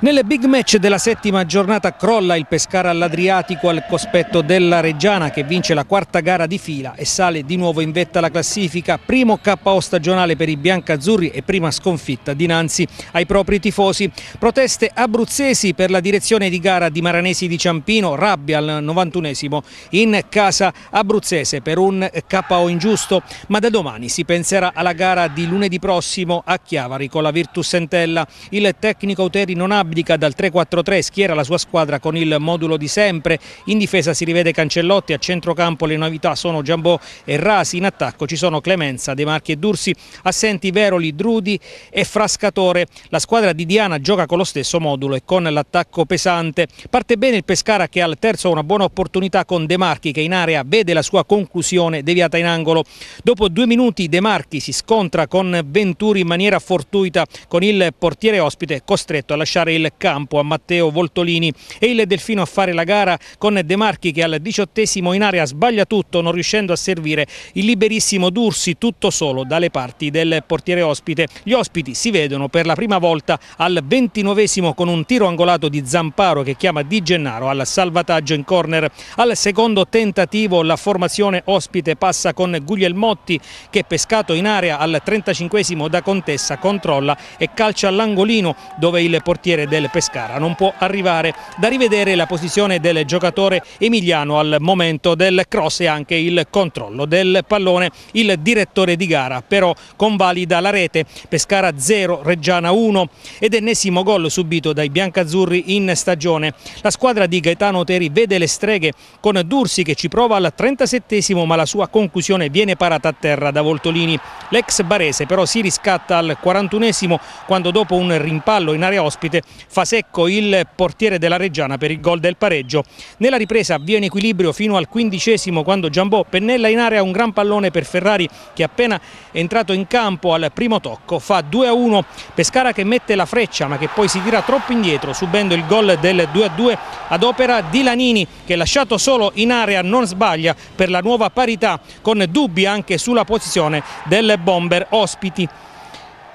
Nelle big match della settima giornata crolla il Pescara all'Adriatico al cospetto della Reggiana che vince la quarta gara di fila e sale di nuovo in vetta alla classifica, primo KO stagionale per i biancazzurri e prima sconfitta dinanzi ai propri tifosi. Proteste abruzzesi per la direzione di gara di Maranesi di Ciampino, rabbia al 91esimo in casa abruzzese per un KO ingiusto, ma da domani si penserà alla gara di lunedì prossimo a Chiavari con la Virtus Entella. Il tecnico Uteri non ha abdica dal 3-4-3, schiera la sua squadra con il modulo di sempre, in difesa si rivede Cancellotti, a centrocampo le novità sono Giambò e Rasi, in attacco ci sono Clemenza, De Marchi e Dursi, assenti Veroli, Drudi e Frascatore. La squadra di Diana gioca con lo stesso modulo e con l'attacco pesante. Parte bene il Pescara che al terzo ha una buona opportunità con De Marchi che in area vede la sua conclusione deviata in angolo. Dopo due minuti De Marchi si scontra con Venturi in maniera fortuita con il portiere ospite costretto a lasciare il il campo a Matteo Voltolini e il Delfino a fare la gara con De Marchi che al diciottesimo in area sbaglia tutto non riuscendo a servire il liberissimo D'Ursi tutto solo dalle parti del portiere ospite. Gli ospiti si vedono per la prima volta al ventinovesimo con un tiro angolato di Zamparo che chiama Di Gennaro al salvataggio in corner. Al secondo tentativo la formazione ospite passa con Guglielmotti che pescato in area al 35 da Contessa controlla e calcia all'angolino dove il portiere del Pescara. Non può arrivare da rivedere la posizione del giocatore Emiliano al momento del cross e anche il controllo del pallone. Il direttore di gara però convalida la rete. Pescara 0, Reggiana 1 ed ennesimo gol subito dai biancazzurri in stagione. La squadra di Gaetano Teri vede le streghe con Dursi che ci prova al 37 esimo ma la sua conclusione viene parata a terra da Voltolini. L'ex barese però si riscatta al 41 esimo quando dopo un rimpallo in area ospite fa secco il portiere della Reggiana per il gol del pareggio. Nella ripresa avvia in equilibrio fino al quindicesimo quando Giambò pennella in area un gran pallone per Ferrari che appena entrato in campo al primo tocco fa 2-1 Pescara che mette la freccia ma che poi si tira troppo indietro subendo il gol del 2-2 ad opera di Lanini che lasciato solo in area non sbaglia per la nuova parità con dubbi anche sulla posizione del bomber ospiti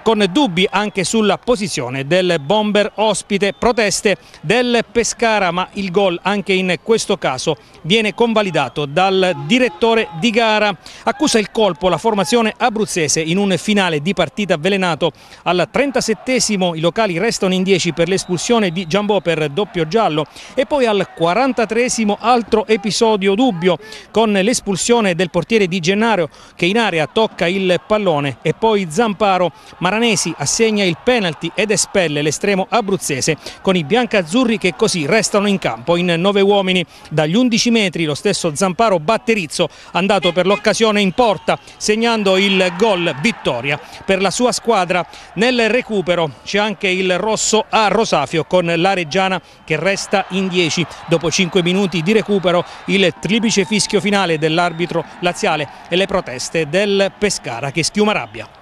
con dubbi anche sulla posizione del bomber ospite, proteste del Pescara ma il gol anche in questo caso viene convalidato dal direttore di gara, accusa il colpo la formazione abruzzese in un finale di partita avvelenato al 37 i locali restano in 10 per l'espulsione di Giambò per doppio giallo e poi al 43 altro episodio dubbio con l'espulsione del portiere di Gennaro che in area tocca il pallone e poi Zamparo ma Paranesi assegna il penalty ed espelle l'estremo abruzzese con i biancazzurri che così restano in campo in nove uomini. Dagli 11 metri lo stesso Zamparo Batterizzo andato per l'occasione in porta segnando il gol vittoria per la sua squadra. Nel recupero c'è anche il rosso a Rosafio con la Reggiana che resta in 10. Dopo 5 minuti di recupero il triplice fischio finale dell'arbitro laziale e le proteste del Pescara che schiuma rabbia.